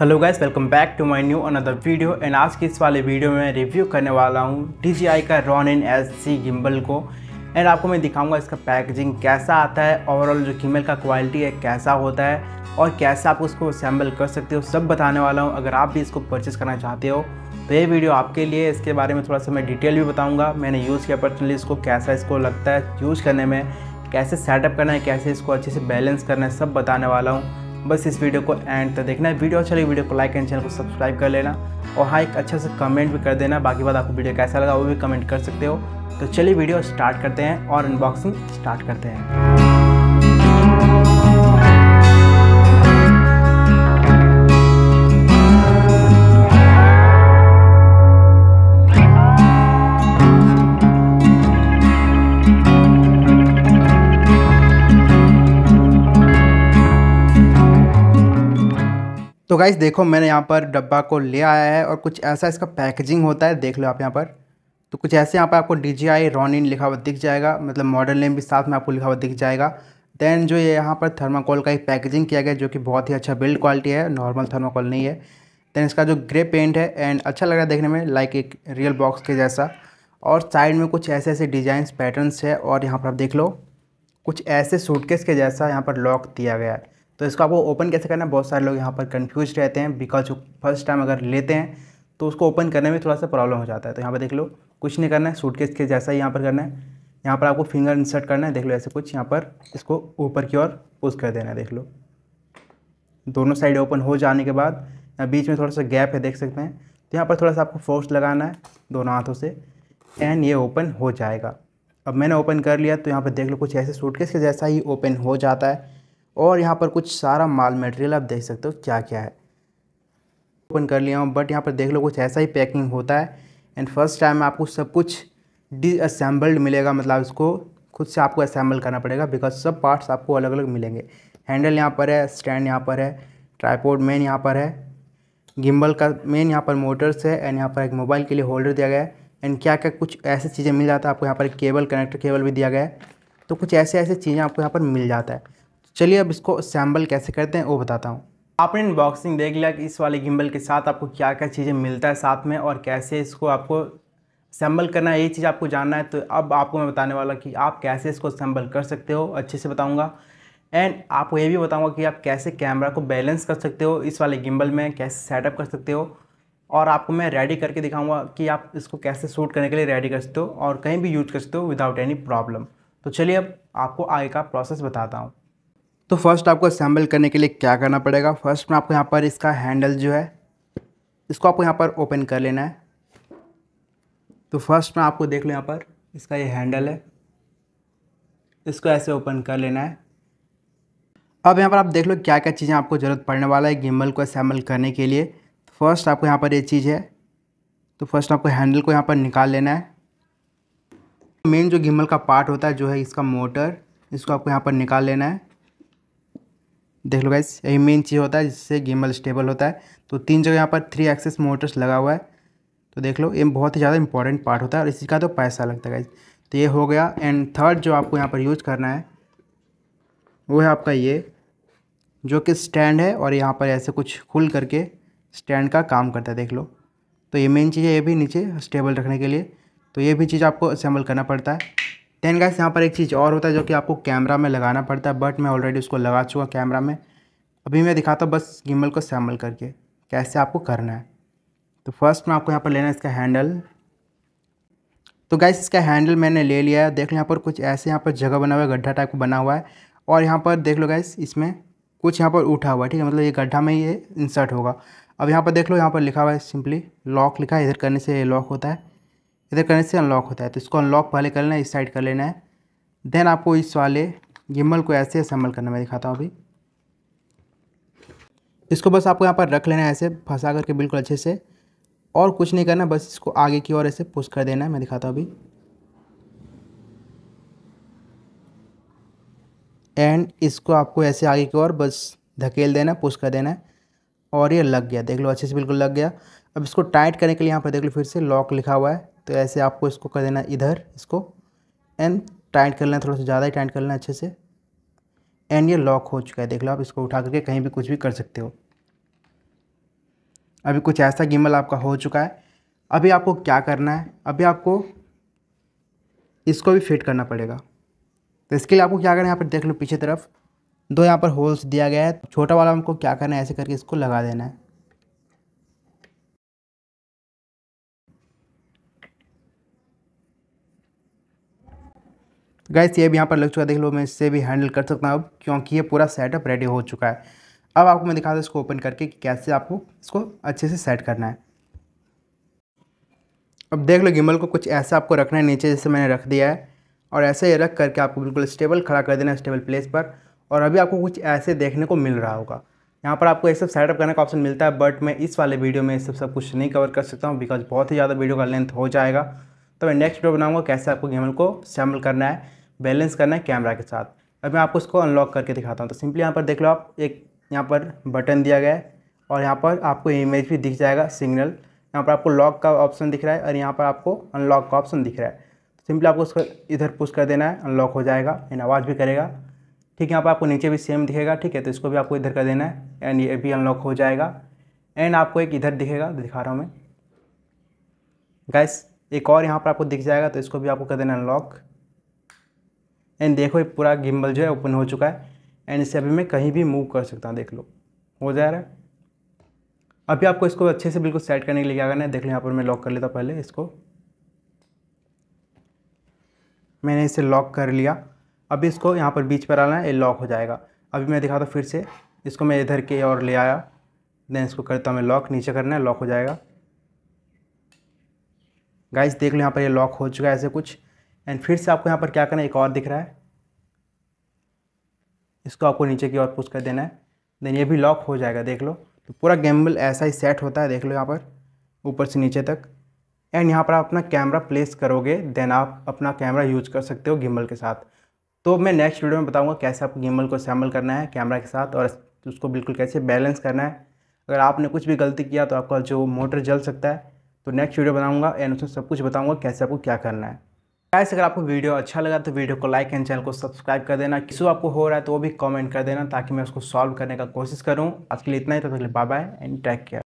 hello guys welcome back to my new another video and आज की इस वाले वीडियो में रिव्यू करने वाला हूँ डी का Ronin S C gimbal को एंड आपको मैं दिखाऊंगा इसका पैकेजिंग कैसा आता है ओवरऑल जो गिम्बल का क्वालिटी है कैसा होता है और कैसे आप उसको असेंबल कर सकते हो सब बताने वाला हूँ अगर आप भी इसको परचेज़ करना चाहते हो तो ये वीडियो आपके लिए इसके बारे में थोड़ा सा मैं डिटेल भी बताऊँगा मैंने यूज़ किया पर्सनली इसको कैसा इसको लगता है यूज़ करने में कैसे सेटअप करना है कैसे इसको अच्छे से बैलेंस करना है सब बताने वाला हूँ बस इस वीडियो को एंड तक देखना है वीडियो अच्छा लगे वीडियो को लाइक एंड चैनल को सब्सक्राइब कर लेना और हाँ एक अच्छा से कमेंट भी कर देना बाकी बात आपको वीडियो कैसा लगा वो भी कमेंट कर सकते हो तो चलिए वीडियो स्टार्ट करते हैं और अनबॉक्सिंग स्टार्ट करते हैं तो गाइज देखो मैंने यहाँ पर डब्बा को ले आया है और कुछ ऐसा इसका पैकेजिंग होता है देख लो आप यहाँ पर तो कुछ ऐसे यहाँ पर आपको डी जी आई इन लिखा हुआ दिख जाएगा मतलब मॉडल नेम भी साथ में आपको लिखा हुआ दिख जाएगा देन जो ये यहाँ पर थर्माकोल का एक पैकेजिंग किया गया जो कि बहुत ही अच्छा बिल्ड क्वालिटी है नॉर्मल थर्माकोल नहीं है देन इसका जो ग्रे पेंट है एंड अच्छा लग रहा है देखने में लाइक एक रियल बॉक्स के जैसा और साइड में कुछ ऐसे ऐसे डिजाइंस पैटर्न्स है और यहाँ पर आप देख लो कुछ ऐसे सूटकेस के जैसा यहाँ पर लॉक दिया गया है तो इसको आपको ओपन कैसे करना है बहुत सारे लोग यहाँ पर कन्फ्यूज रहते हैं बिकॉज फर्स्ट टाइम अगर लेते हैं तो उसको ओपन करने में थोड़ा सा प्रॉब्लम हो जाता है तो यहाँ पर देख लो कुछ नहीं करना है सूटकेस के जैसा ही यहाँ पर करना है यहाँ पर आपको फिंगर इंसर्ट करना है देख लो ऐसे कुछ यहाँ पर इसको ऊपर की ओर पुश कर देना है देख लो दोनों साइड ओपन हो जाने के बाद यहाँ बीच में थोड़ा सा गैप है देख सकते हैं तो यहाँ पर थोड़ा सा आपको फोर्स लगाना है दोनों हाथों से एंड ये ओपन हो जाएगा अब मैंने ओपन कर लिया तो यहाँ पर देख लो कुछ ऐसे सूटकेस के जैसा ही ओपन हो जाता है और यहाँ पर कुछ सारा माल मटेरियल आप देख सकते हो क्या क्या है ओपन कर लिया हूँ बट यहाँ पर देख लो कुछ ऐसा ही पैकिंग होता है एंड फर्स्ट टाइम आपको सब कुछ डिसम्बल्ड मिलेगा मतलब इसको खुद से आपको असेंबल करना पड़ेगा बिकॉज सब पार्ट्स आपको अलग अलग मिलेंगे हैंडल यहाँ पर है स्टैंड यहाँ पर है ट्राईपोर्ड मेन यहाँ पर है गिम्बल का मेन यहाँ पर मोटर्स है एंड यहाँ पर एक मोबाइल के लिए होल्डर दिया गया है एंड क्या क्या कुछ ऐसी चीज़ें मिल जाता है आपको यहाँ पर केबल कनेक्टर केबल भी दिया गया है तो कुछ ऐसे ऐसे चीज़ें आपको यहाँ पर मिल जाता है चलिए अब इसको असेंबल कैसे करते हैं वो बताता हूँ आपने अनबॉक्सिंग देख लिया कि इस वाले गिम्बल के साथ आपको क्या क्या चीज़ें मिलता है साथ में और कैसे इसको आपको सैम्बल करना है ये चीज़ आपको जानना है तो अब आपको मैं बताने वाला कि आप कैसे इसको असेंबल कर सकते हो अच्छे से बताऊँगा एंड आपको ये भी बताऊँगा कि आप कैसे कैमरा को बैलेंस कर सकते हो इस वाले गिम्बल में कैसे सेटअप कर सकते हो और आपको मैं रेडी करके दिखाऊंगा कि आप इसको कैसे शूट करने के लिए रेडी कर सकते हो और कहीं भी यूज कर सकते हो विदाउट एनी प्रॉब्लम तो चलिए अब आपको आगे का प्रोसेस बताता हूँ तो फर्स्ट आपको असेंबल करने के लिए क्या करना पड़ेगा फर्स्ट में आपको यहाँ पर इसका हैंडल जो है इसको आपको यहाँ पर ओपन कर लेना है तो फर्स्ट में आपको देख लो यहाँ पर इसका ये हैंडल है इसको ऐसे ओपन कर लेना है अब यहाँ पर आप देख लो क्या क्या चीज़ें आपको ज़रूरत पड़ने वाला है गिम्बल को असेंबल करने के लिए तो फर्स्ट आपको यहाँ पर ये चीज़ है तो फर्स्ट आपको हैंडल को यहाँ पर निकाल लेना है मेन जो गिम्बल का पार्ट होता है जो है इसका मोटर इसको आपको यहाँ पर निकाल लेना है देख लो गाइस यही मेन चीज़ होता है जिससे गेमल स्टेबल होता है तो तीन जगह यहाँ पर थ्री एक्सेस मोटर्स लगा हुआ है तो देख लो ये बहुत ही ज़्यादा इंपॉर्टेंट पार्ट होता है और इसी का तो पैसा लगता है गाइज तो ये हो गया एंड थर्ड जो आपको यहाँ पर यूज करना है वो है आपका ये जो कि स्टैंड है और यहाँ पर ऐसे कुछ खुल करके स्टैंड का काम करता है देख लो तो ये मेन चीज़ है ये भी नीचे स्टेबल रखने के लिए तो ये भी चीज़ आपको असेंबल करना पड़ता है देन गाइस यहाँ पर एक चीज़ और होता है जो कि आपको कैमरा में लगाना पड़ता है बट मैं ऑलरेडी उसको लगा चुका कैमरा में अभी मैं दिखाता हूँ बस गिम्बल को सैम्बल करके कैसे आपको करना है तो फर्स्ट में आपको यहाँ पर लेना है इसका हैंडल तो गैस इसका हैंडल मैंने ले लिया है देख लो यहाँ पर कुछ ऐसे यहाँ पर जगह बना हुआ है गड्ढा टाइप का बना हुआ है और यहाँ पर देख लो गैस इसमें कुछ यहाँ पर उठा हुआ है ठीक है मतलब ये गड्ढा में ये इंसर्ट होगा अब यहाँ पर देख लो यहाँ पर लिखा हुआ है सिंपली लॉक लिखा है इधर करने से ये लॉक होता है इधर करने से अनलॉक होता है तो इसको अनलॉक पहले कर लेना है इस साइड कर लेना है देन आपको इस वाले गिम्बल को ऐसे असम्बल करना मैं दिखाता हूँ अभी इसको बस आपको यहाँ पर रख लेना है ऐसे फंसा करके बिल्कुल अच्छे से और कुछ नहीं करना बस इसको आगे की ओर ऐसे पुश कर देना है मैं दिखाता हूँ अभी एंड इसको आपको ऐसे आगे की ओर बस धकेल देना पुश कर देना है और ये लग गया देख लो अच्छे से बिल्कुल लग गया अब इसको टाइट करने के लिए यहाँ पर देख लो फिर से लॉक लिखा हुआ है तो ऐसे आपको इसको कर देना इधर इसको एंड टाइट कर लेना थोड़ा सा ज़्यादा ही टाइट कर लेना अच्छे से एंड ये लॉक हो चुका है देख लो आप इसको उठा करके कहीं भी कुछ भी कर सकते हो अभी कुछ ऐसा गिमल आपका हो चुका है अभी आपको क्या करना है अभी आपको इसको भी फिट करना पड़ेगा तो इसके लिए आपको क्या करना है यहाँ पर देख लो पीछे तरफ दो यहाँ पर होल्स दिया गया है छोटा वाला हमको क्या करना है ऐसे करके इसको लगा देना है तो गैस ये भी यहाँ पर लग चुका है देख लो मैं इससे भी हैंडल कर सकता हूँ अब क्योंकि ये पूरा सेटअप रेडी हो चुका है अब आपको मैं दिखा दूँ इसको ओपन करके कि कैसे आपको इसको अच्छे से सेट करना है अब देख लो गिम्बल को कुछ ऐसा आपको रखना है नीचे जैसे मैंने रख दिया है और ऐसे ही रख करके आपको बिल्कुल स्टेबल खड़ा कर देना है स्टेबल प्लेस पर और अभी आपको कुछ ऐसे देखने को मिल रहा होगा यहाँ पर आपको ये सब सेटअप करने का ऑप्शन मिलता है बट मैं इस वाले वीडियो में ये सब सब कुछ नहीं कवर कर सकता हूँ बिकॉज बहुत ही ज़्यादा वीडियो का लेंथ हो जाएगा तो मैं नेक्स्ट वीडियो बनाऊंगा कैसे आपको गेमल को शामिल करना है बैलेंस करना है कैमरा के साथ अब मैं आपको इसको अनलॉक करके दिखाता हूँ तो सिंपली यहाँ पर देख लो आप एक यहाँ पर बटन दिया गया है और यहाँ पर आपको इमेज भी दिख जाएगा सिग्नल यहाँ पर आपको लॉक का ऑप्शन दिख रहा है और यहाँ पर आपको अनलॉक का ऑप्शन दिख रहा है सिंपली तो आपको उसको इधर पुश कर देना है अनलॉक हो जाएगा एंड आवाज़ भी करेगा ठीक है यहाँ पर आपको नीचे भी सेम दिखेगा ठीक है तो इसको भी आपको इधर कर देना है एंड ये भी अनलॉक हो जाएगा एंड आपको एक इधर दिखेगा दिखा रहा हूँ मैं गैस एक और यहाँ पर आपको दिख जाएगा तो इसको भी आपको कर देना अनलॉक एंड देखो ये पूरा गिम्बल जो है ओपन हो चुका है एंड इसे अभी मैं कहीं भी मूव कर सकता हूँ देख लो हो जा रहा है अभी आपको इसको अच्छे से बिल्कुल सेट करने के लिए क्या करना है देख लो यहाँ पर मैं लॉक कर लेता पहले इसको मैंने इसे लॉक कर लिया अभी इसको यहाँ पर बीच पर आना है ये लॉक हो जाएगा अभी मैं दिखाता हूँ फिर से इसको मैं इधर के और ले आया देन इसको करता हूँ मैं लॉक नीचे करना है लॉक हो जाएगा गाइस देख लो यहाँ पर ये लॉक हो चुका है ऐसे कुछ एंड फिर से आपको यहाँ पर क्या करना है एक और दिख रहा है इसको आपको नीचे की ओर पुश कर देना है देन ये भी लॉक हो जाएगा देख लो तो पूरा गेम्बल ऐसा ही सेट होता है देख लो यहाँ पर ऊपर से नीचे तक एंड यहाँ पर आप अपना कैमरा प्लेस करोगे देन आप अपना कैमरा यूज कर सकते हो गिम्बल के साथ तो मैं नेक्स्ट वीडियो में बताऊँगा कैसे आप गिम्बल को इस्तेमाल करना है कैमरा के साथ और उसको बिल्कुल कैसे बैलेंस करना है अगर आपने कुछ भी गलती किया तो आपका जो मोटर जल सकता है तो नेक्स्ट वीडियो बनाऊंगा एंड उसमें सब कुछ बताऊंगा कैसे आपको क्या करना है गाइस अगर आपको वीडियो अच्छा लगा तो वीडियो को लाइक एंड चैनल को सब्सक्राइब कर देना किसो आपको हो रहा है तो वो भी कमेंट कर देना ताकि मैं उसको सॉल्व करने का कोशिश करूँ आज के लिए इतना ही तो bye bye and take care